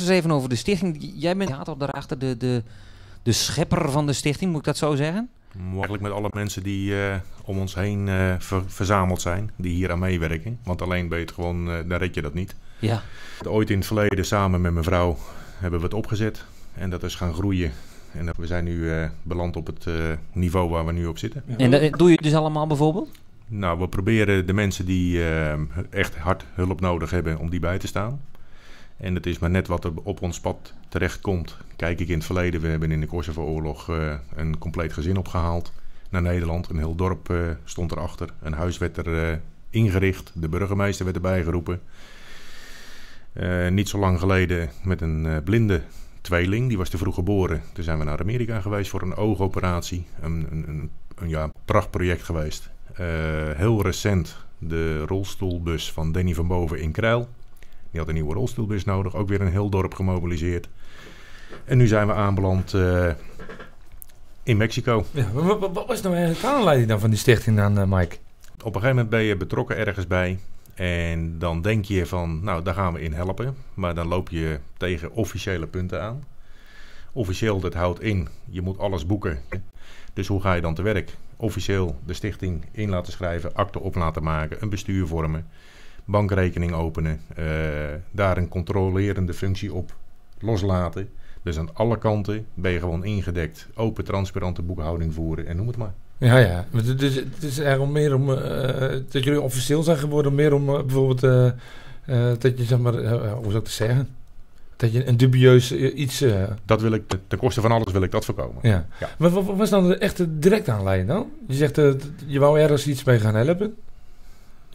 eens even over de stichting. Jij bent ja, toch daarachter de, de, de schepper van de stichting, moet ik dat zo zeggen? Mogelijk met alle mensen die eh, om ons heen eh, verzameld zijn, die hier aan meewerken. Want alleen ben je het gewoon, uh, dan red je dat niet. Ja. Ooit in het verleden samen met mijn vrouw hebben we het opgezet. En dat is gaan groeien. En we zijn nu beland op het niveau waar we nu op zitten. En dat doe je dus allemaal bijvoorbeeld? Nou, we proberen de mensen die echt hard hulp nodig hebben om die bij te staan. En het is maar net wat er op ons pad terechtkomt. Kijk ik in het verleden, we hebben in de Kosovo-oorlog eh, een compleet gezin opgehaald naar Nederland. Een heel dorp uh, stond erachter. Een huis werd er eh, ingericht. De burgemeester werd erbij geroepen. niet zo lang geleden met een blinde tweeling, die was te vroeg geboren. Toen zijn we naar Amerika geweest voor een oogoperatie. Een, een, een, prachtproject geweest. heel recent de rolstoelbus van Danny van Boven in Kruil die had een nieuwe rolstoelbus nodig. Ook weer een heel dorp gemobiliseerd. En nu zijn we aanbeland eh, in Mexico. Ja, wat, was nou eigenlijk de aanleiding dan van die stichting dan, uh, Mike? Op een gegeven moment ben je betrokken ergens bij. En dan denk je van, nou, daar gaan we in helpen. Maar dan loop je tegen officiële punten aan. Officieel, dat houdt in, je moet alles boeken. Dus hoe ga je dan te werk? Officieel de stichting in laten schrijven, akte op laten maken, een bestuur vormen bankrekening openen, eh, daar een controlerende functie op loslaten. Dus aan alle kanten ben je gewoon ingedekt. Open, transparante boekhouding voeren en noem het maar. Ja, ja. het is, het is eigenlijk meer om... Eh, dat jullie officieel zijn geworden, meer om eh, bijvoorbeeld... dat je, zeg maar, hoe zou ik te zeggen? Dat je een dubieus iets... Dat wil ik, ten koste van alles wil ik dat voorkomen. Ja. Maar wat was dan de echte directe aanleiding dan? Je zegt, je wou ergens iets mee gaan helpen?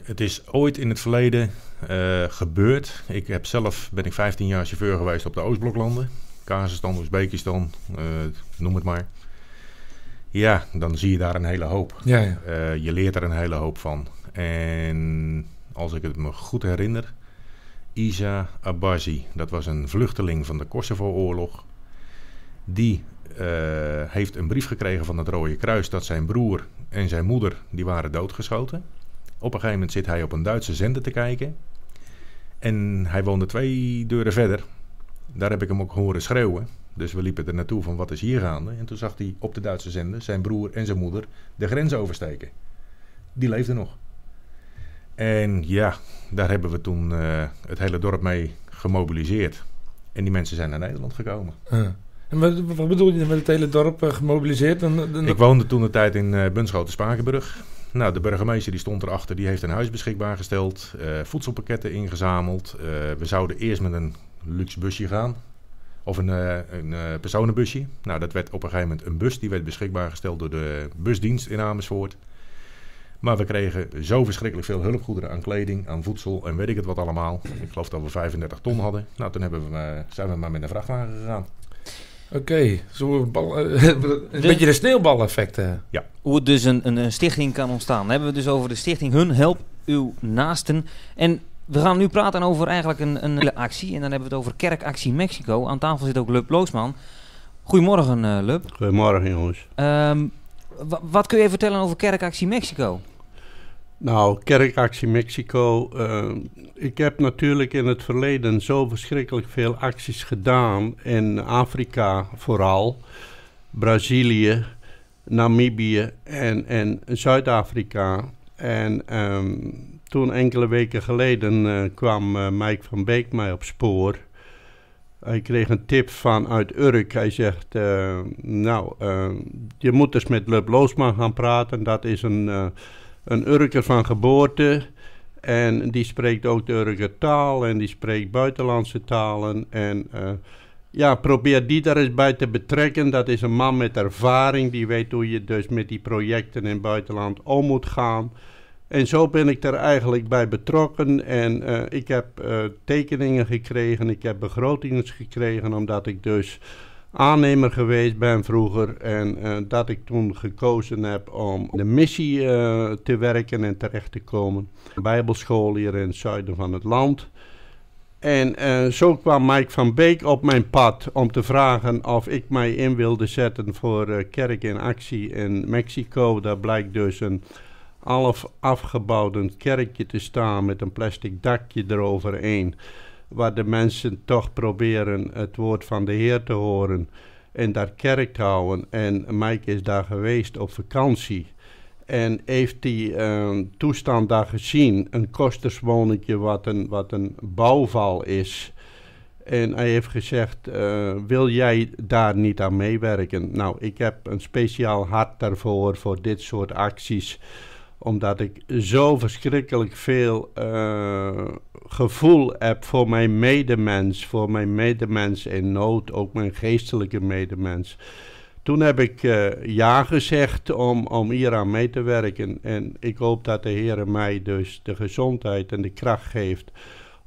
Het is ooit in het verleden uh, gebeurd. Ik heb zelf ben ik 15 jaar chauffeur geweest op de Oostbloklanden. Kazachstan, Oezbekistan, eh, noem het maar. Ja, dan zie je daar een hele hoop. Ja, ja. Eh, je leert er een hele hoop van. En als ik het me goed herinner, Isa Abazi, dat was een vluchteling van de Kosovo-oorlog. Die heeft een brief gekregen van het Rode Kruis dat zijn broer en zijn moeder die waren doodgeschoten. Op een gegeven moment zit hij op een Duitse zender te kijken. En hij woonde twee deuren verder. Daar heb ik hem ook horen schreeuwen. Dus we liepen er naartoe van wat is hier gaande. En toen zag hij op de Duitse zender zijn broer en zijn moeder de grens oversteken. Die leefde nog. En ja, daar hebben we toen eh, het hele dorp mee gemobiliseerd. En die mensen zijn naar Nederland gekomen. En wat, bedoel je met het hele dorp eh, gemobiliseerd? ik woonde toen de tijd in uh, eh, Bunschoten-Spakenburg. Nou, de burgemeester die stond erachter, die heeft een huis beschikbaar gesteld, eh, voedselpakketten ingezameld. Eh, we zouden eerst met een luxe busje gaan, of een, eh, een personenbusje. Nou, dat werd op een gegeven moment een bus, die werd beschikbaar gesteld door de busdienst in Amersfoort. Maar we kregen zo verschrikkelijk veel hulpgoederen aan kleding, aan voedsel en weet ik het wat allemaal. Ik geloof dat we 35 ton hadden. Nou, toen hebben we, zijn we maar met een vrachtwagen gegaan. Oké, eh, een beetje de sneeuwbaleffecten. Eh? Ja. Hoe het dus een, een, stichting kan ontstaan. Dan hebben we dus over de stichting Hun Help Uw Naasten. En we gaan nu praten over eigenlijk een, een actie. En dan hebben we het over Kerkactie Mexico. Aan tafel zit ook Lub Loosman. Goedemorgen, eh, Lub. Goedemorgen, jongens. Ehm, wat kun je vertellen over Kerkactie Mexico? Nou, kerkactie Mexico. Eh, ik heb natuurlijk in het verleden zo verschrikkelijk veel acties gedaan. In Afrika vooral, Brazilië, Namibië en, en Zuid-Afrika. En ehm, toen enkele weken geleden eh, kwam eh, Mike van Beek mij op spoor. Hij kreeg een tip vanuit Urk. Hij zegt, nou, ehm, je moet dus met Lub Loosman gaan praten. Dat is een een Urker van geboorte. En die spreekt ook de Urker taal en die spreekt buitenlandse talen. En eh, ja, probeer die daar eens bij te betrekken. Dat is een man met ervaring, die weet hoe je dus met die projecten in het buitenland om moet gaan. En zo ben ik er eigenlijk bij betrokken. En eh, ik heb eh, tekeningen gekregen, ik heb begrotingen gekregen, omdat ik dus aannemer geweest ben vroeger. En eh, dat ik toen gekozen heb om de missie eh, te werken en terecht te komen. Bijbelschool hier in het zuiden van het land. En eh, zo kwam Mike van Beek op mijn pad om te vragen of ik mij in wilde zetten voor Kerk in Actie in Mexico. Daar blijkt dus een half afgebouwd kerkje te staan met een plastic dakje eroverheen waar de mensen toch proberen het woord van de Heer te horen en daar kerk te houden. En Mike is daar geweest op vakantie en heeft die ehm, toestand daar gezien. Een kosterswoningje wat een, wat een bouwval is. En hij heeft gezegd, eh, wil jij daar niet aan meewerken? Nou, ik heb een speciaal hart daarvoor, voor dit soort acties omdat ik zo verschrikkelijk veel eh, gevoel heb voor mijn medemens. Voor mijn medemens in nood, ook mijn geestelijke medemens. Toen heb ik eh, ja gezegd om, om hier aan mee te werken. En ik hoop dat de Heer mij dus de gezondheid en de kracht geeft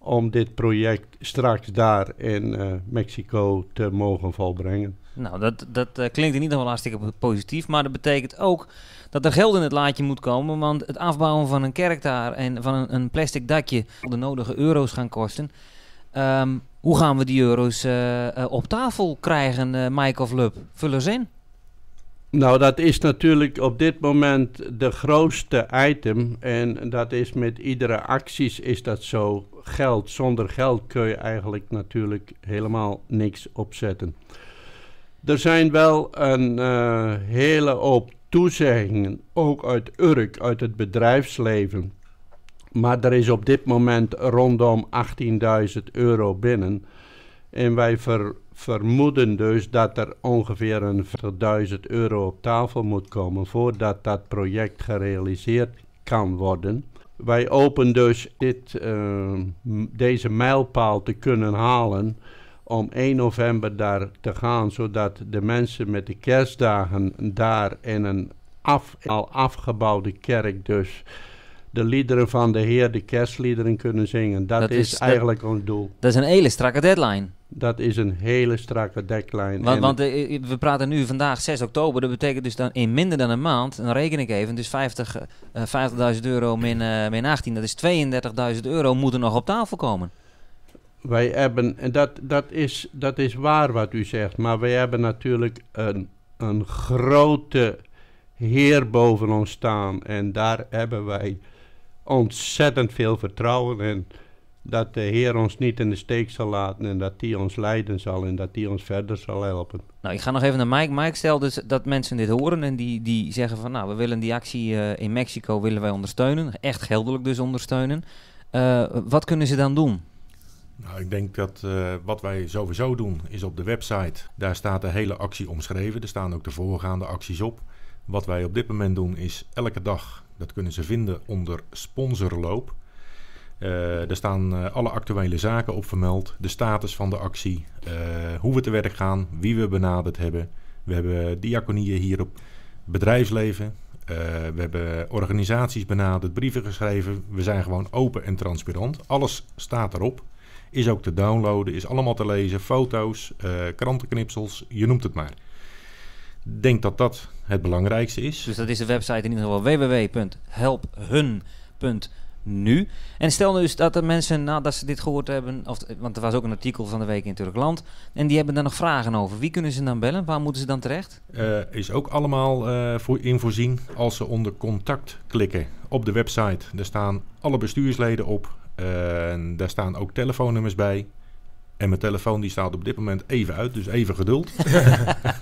om dit project straks daar in eh, Mexico te mogen volbrengen. Nou, dat, dat eh, klinkt in ieder geval hartstikke positief. Maar dat betekent ook dat er geld in het laadje moet komen. Want het afbouwen van een kerk daar en van een, een plastic dakje de nodige euro's gaan kosten. Ehm, hoe gaan we die euro's eh, op tafel krijgen, Mike of Lub? Vul eens in. Nou, dat is natuurlijk op dit moment de grootste item. En dat is met iedere acties is dat zo. Geld, zonder geld kun je eigenlijk natuurlijk helemaal niks opzetten. Er zijn wel een eh, hele hoop toezeggingen, ook uit Urk, uit het bedrijfsleven. Maar er is op dit moment rondom 18.000 euro binnen. En wij ver, vermoeden dus dat er ongeveer een 40.000 euro op tafel moet komen voordat dat project gerealiseerd kan worden. Wij openen dus dit, ehm, deze mijlpaal te kunnen halen om 1 november daar te gaan, zodat de mensen met de kerstdagen daar in een af, al afgebouwde kerk dus de liederen van de Heer, de kerstliederen kunnen zingen. Dat, is, eigenlijk ons doel. Dat is een hele strakke deadline. Dat is een hele strakke deadline. Want, want eh, eh, we praten nu vandaag 6 oktober. Dat betekent dus dan in minder dan een maand, dan reken ik even, dus 50.000 uh, eh, euro min, uh, min 18, dat is 32.000 euro, moeten nog op tafel komen. Wij hebben, en dat, dat, is, dat is waar wat u zegt, maar wij hebben natuurlijk een, een grote heer boven ons staan. En daar hebben wij ontzettend veel vertrouwen in dat de Heer ons niet in de steek zal laten en dat Hij ons leiden zal en dat Hij ons verder zal helpen. Nou, ik ga nog even naar Mike. Mike, stel dus dat mensen dit horen en die, die zeggen van, nou, we willen die actie eh, in Mexico willen wij ondersteunen, echt geldelijk dus ondersteunen. Eh, wat kunnen ze dan doen? Nou, ik denk dat eh, wat wij sowieso doen is op de website, daar staat de hele actie omschreven. Er staan ook de voorgaande acties op. Wat wij op dit moment doen is elke dag, dat kunnen ze vinden onder sponsorloop. Uh, er staan eh, alle actuele zaken op vermeld, de status van de actie, eh, hoe we te werk gaan, wie we benaderd hebben. We hebben diaconieën hier op bedrijfsleven. we hebben organisaties benaderd, brieven geschreven. We zijn gewoon open en transparant. Alles staat erop. Is ook te downloaden, is allemaal te lezen. Foto's, krantenknipsels, je noemt het maar. Denk dat dat het belangrijkste is. Dus dat is de website in ieder geval www.helphun.nl nu? En stel nu eens dat de mensen, nadat nou, ze dit gehoord hebben, of, want er was ook een artikel van de week in Turkland, en die hebben daar nog vragen over. Wie kunnen ze dan bellen? Waar moeten ze dan terecht? Eh, is ook allemaal eh, voor in voorzien als ze onder contact klikken op de website. Daar staan alle bestuursleden op. Eh, daar staan ook telefoonnummers bij. En mijn telefoon die staat op dit moment even uit, dus even geduld.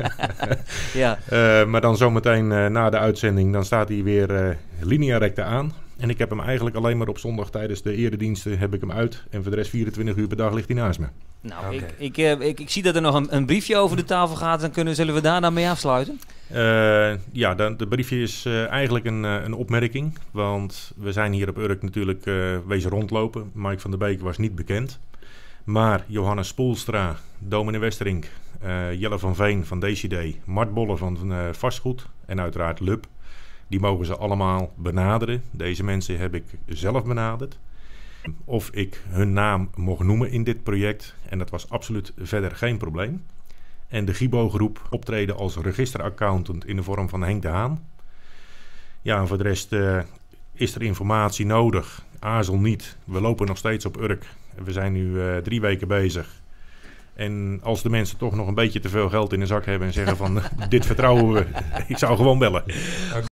ja. maar dan zometeen na de uitzending, dan staat hij weer uh, linea recta aan. En ik heb hem eigenlijk alleen maar op zondag tijdens de erediensten heb ik hem uit. En voor de rest 24 uur per dag ligt hij naast me. Nou, ik, eh, ik, ik, zie dat er nog een, een, briefje over de tafel gaat. Dan kunnen, zullen we daar dan mee afsluiten? Eh, ja, dan, de briefje is eh, eigenlijk een, een opmerking. Want we zijn hier op Urk natuurlijk wezen rondlopen. Mike van der Beek was niet bekend. Maar Johannes Spoelstra, Domine Westerink, Jelle van Veen van DCD, Mart Boller van Vastgoed en uiteraard Lub die mogen ze allemaal benaderen. Deze mensen heb ik zelf benaderd. Of ik hun naam mocht noemen in dit project. En dat was absoluut verder geen probleem. En de Gibo-groep optreden als registeraccountant in de vorm van Henk de Haan. Ja, en voor de rest eh, is er informatie nodig. Aarzel niet. We lopen nog steeds op Urk. We zijn nu eh, drie weken bezig. En als de mensen toch nog een beetje te veel geld in de zak hebben en zeggen van dit vertrouwen we, ik zou gewoon bellen.